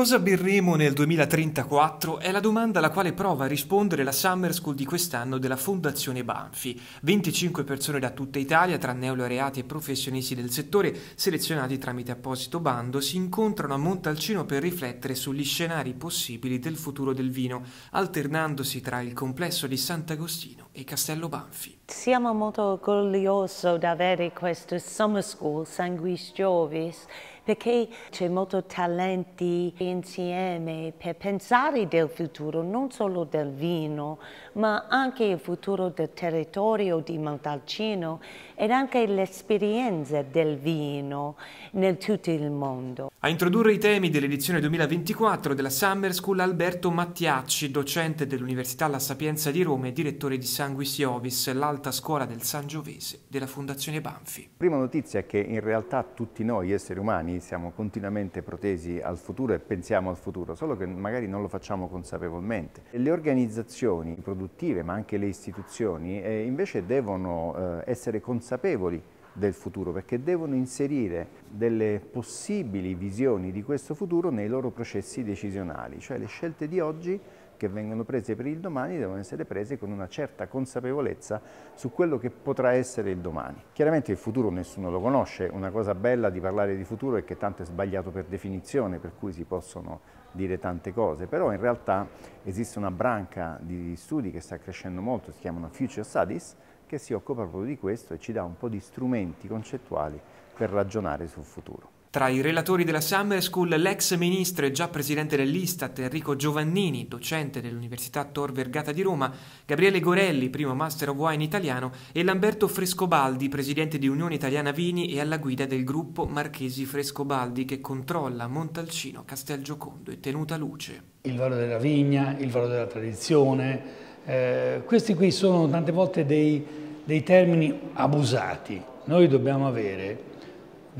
Cosa birremo nel 2034 è la domanda alla quale prova a rispondere la Summer School di quest'anno della Fondazione Banfi. 25 persone da tutta Italia, tra neolaureati e professionisti del settore, selezionati tramite apposito bando, si incontrano a Montalcino per riflettere sugli scenari possibili del futuro del vino, alternandosi tra il complesso di Sant'Agostino e Castello Banfi. Siamo molto orgogliosi di avere questa Summer School Sanguis Giovis perché c'è molto talenti insieme per pensare del futuro, non solo del vino, ma anche il futuro del territorio di Montalcino ed anche l'esperienza del vino nel tutto il mondo. A introdurre i temi dell'edizione 2024 della Summer School Alberto Mattiacci, docente dell'Università La Sapienza di Roma e direttore di Sanguis Iovis, l'alta scuola del Sangiovese della Fondazione Banfi. Prima notizia è che in realtà tutti noi esseri umani anni siamo continuamente protesi al futuro e pensiamo al futuro, solo che magari non lo facciamo consapevolmente. Le organizzazioni produttive, ma anche le istituzioni, eh, invece devono eh, essere consapevoli del futuro perché devono inserire delle possibili visioni di questo futuro nei loro processi decisionali, cioè le scelte di oggi che vengono prese per il domani devono essere prese con una certa consapevolezza su quello che potrà essere il domani. Chiaramente il futuro nessuno lo conosce, una cosa bella di parlare di futuro è che tanto è sbagliato per definizione, per cui si possono dire tante cose, però in realtà esiste una branca di studi che sta crescendo molto, si chiamano Future Studies, che si occupa proprio di questo e ci dà un po' di strumenti concettuali per ragionare sul futuro. Tra i relatori della Summer School l'ex ministro e già presidente dell'Istat Enrico Giovannini, docente dell'Università Tor Vergata di Roma, Gabriele Gorelli, primo Master of Wine italiano, e Lamberto Frescobaldi, presidente di Unione Italiana Vini e alla guida del gruppo Marchesi Frescobaldi che controlla Montalcino, Castel Giocondo e Tenuta Luce. Il valore della vigna, il valore della tradizione, eh, questi qui sono tante volte dei, dei termini abusati. Noi dobbiamo avere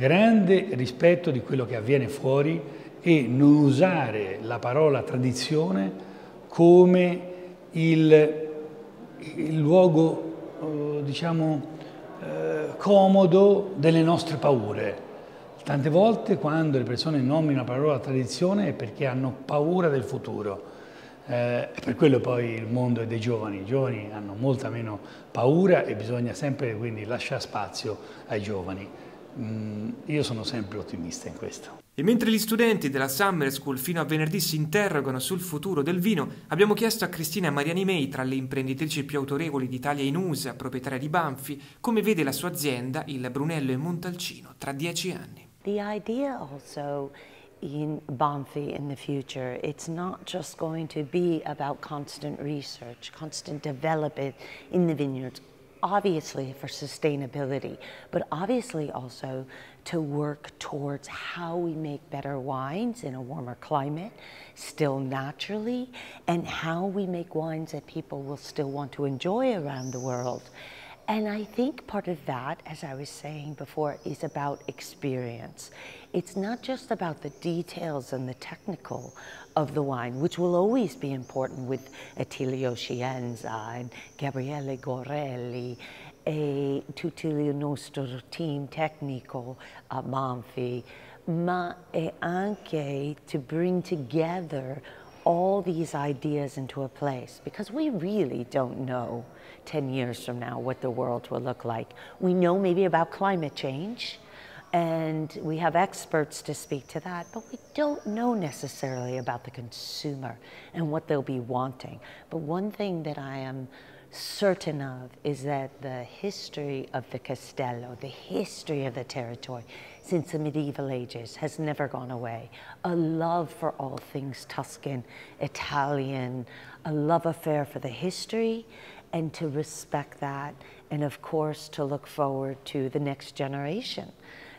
grande rispetto di quello che avviene fuori e non usare la parola tradizione come il, il luogo, eh, diciamo, eh, comodo delle nostre paure. Tante volte quando le persone nominano la parola tradizione è perché hanno paura del futuro. Eh, per quello poi il mondo è dei giovani, i giovani hanno molta meno paura e bisogna sempre quindi lasciare spazio ai giovani. Mm, io sono sempre ottimista in questo. E mentre gli studenti della Summer School fino a venerdì si interrogano sul futuro del vino, abbiamo chiesto a Cristina Mariani May, tra le imprenditrici più autorevoli d'Italia in USA, proprietaria di Banfi, come vede la sua azienda, il Brunello e Montalcino, tra dieci anni. The idea also in Banfi in the future, it's not just going to be about constant research, constant development in the vineyards, obviously for sustainability, but obviously also to work towards how we make better wines in a warmer climate, still naturally, and how we make wines that people will still want to enjoy around the world. And I think part of that, as I was saying before, is about experience. It's not just about the details and the technical of the wine, which will always be important with Attilio Scienza and Gabriele Gorelli, a tutto nostro team tecnico a Manfì, ma è anche to bring together all these ideas into a place because we really don't know 10 years from now what the world will look like. We know maybe about climate change and we have experts to speak to that, but we don't know necessarily about the consumer and what they'll be wanting. But one thing that I am certain of is that the history of the Castello, the history of the territory since the medieval ages has never gone away. A love for all things Tuscan, Italian, a love affair for the history and to respect that and of course to look forward to the next generation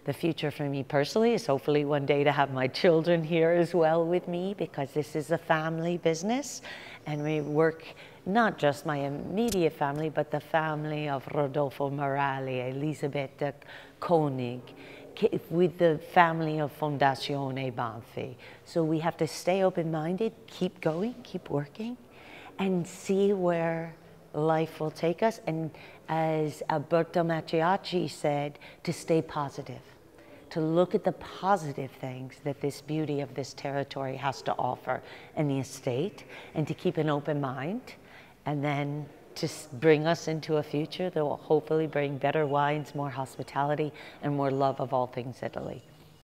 the future for me personally is hopefully one day to have my children here as well with me because this is a family business and we work not just my immediate family, but the family of Rodolfo Morali, Elisabetta Koenig, with the family of Fondazione Banfi. So we have to stay open-minded, keep going, keep working, and see where life will take us and as Alberto Maciaci said, to stay positive, to look at the positive things that this beauty of this territory has to offer and the estate, and to keep an open mind, and then to bring us into a future that will hopefully bring better wines, more hospitality, and more love of all things Italy.